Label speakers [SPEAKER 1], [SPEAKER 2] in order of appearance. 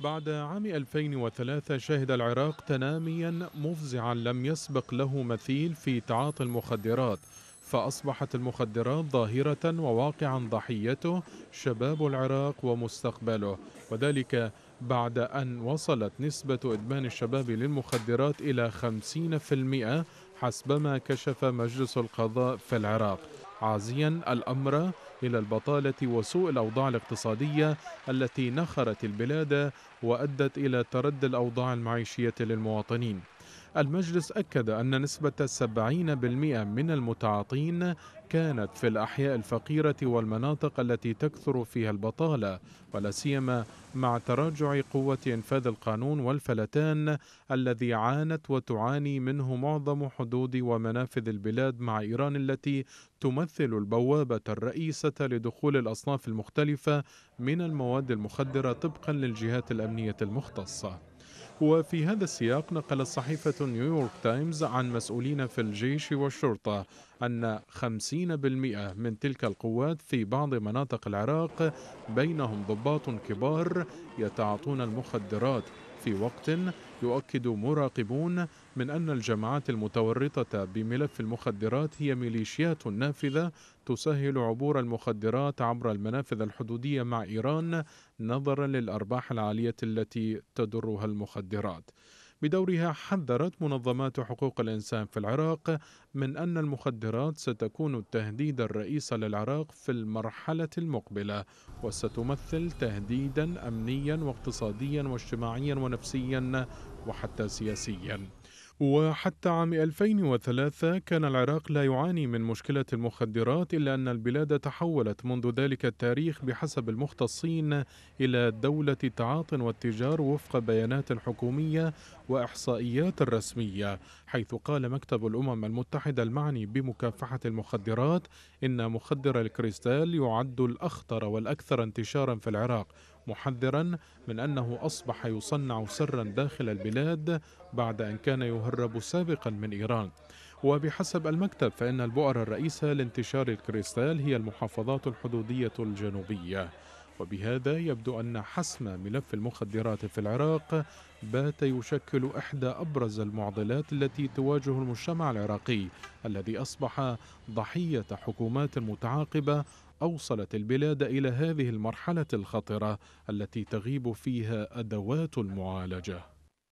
[SPEAKER 1] بعد عام 2003 شهد العراق تناميا مفزعا لم يسبق له مثيل في تعاطي المخدرات فأصبحت المخدرات ظاهرة وواقعا ضحيته شباب العراق ومستقبله وذلك بعد أن وصلت نسبة إدمان الشباب للمخدرات إلى 50% حسبما كشف مجلس القضاء في العراق عازيا الأمر إلى البطالة وسوء الأوضاع الاقتصادية التي نخرت البلاد وأدت إلى تردي الأوضاع المعيشية للمواطنين المجلس أكد أن نسبة 70% من المتعاطين كانت في الأحياء الفقيرة والمناطق التي تكثر فيها البطالة ولا سيما مع تراجع قوة إنفاذ القانون والفلتان الذي عانت وتعاني منه معظم حدود ومنافذ البلاد مع إيران التي تمثل البوابة الرئيسة لدخول الأصناف المختلفة من المواد المخدرة طبقا للجهات الأمنية المختصة وفي هذا السياق نقلت صحيفة نيويورك تايمز عن مسؤولين في الجيش والشرطة أن 50% من تلك القوات في بعض مناطق العراق بينهم ضباط كبار يتعاطون المخدرات في وقت يؤكد مراقبون من أن الجماعات المتورطة بملف المخدرات هي ميليشيات نافذة تسهل عبور المخدرات عبر المنافذ الحدودية مع إيران نظرا للأرباح العالية التي تدرها المخدرات بدورها حذرت منظمات حقوق الإنسان في العراق من أن المخدرات ستكون التهديد الرئيس للعراق في المرحلة المقبلة وستمثل تهديدا أمنيا واقتصاديا واجتماعيا ونفسيا وحتى سياسيا وحتى عام 2003 كان العراق لا يعاني من مشكلة المخدرات إلا أن البلاد تحولت منذ ذلك التاريخ بحسب المختصين إلى دولة تعاطٍ والتجار وفق بيانات حكومية وإحصائيات رسمية حيث قال مكتب الأمم المتحدة المعني بمكافحة المخدرات إن مخدر الكريستال يعد الأخطر والأكثر انتشارا في العراق محذرا من أنه أصبح يصنع سرا داخل البلاد بعد أن كان يهرب سابقا من إيران وبحسب المكتب فإن البؤر الرئيسة لانتشار الكريستال هي المحافظات الحدودية الجنوبية وبهذا يبدو أن حسم ملف المخدرات في العراق بات يشكل إحدى أبرز المعضلات التي تواجه المجتمع العراقي الذي أصبح ضحية حكومات متعاقبة أوصلت البلاد إلى هذه المرحلة الخطرة التي تغيب فيها أدوات المعالجة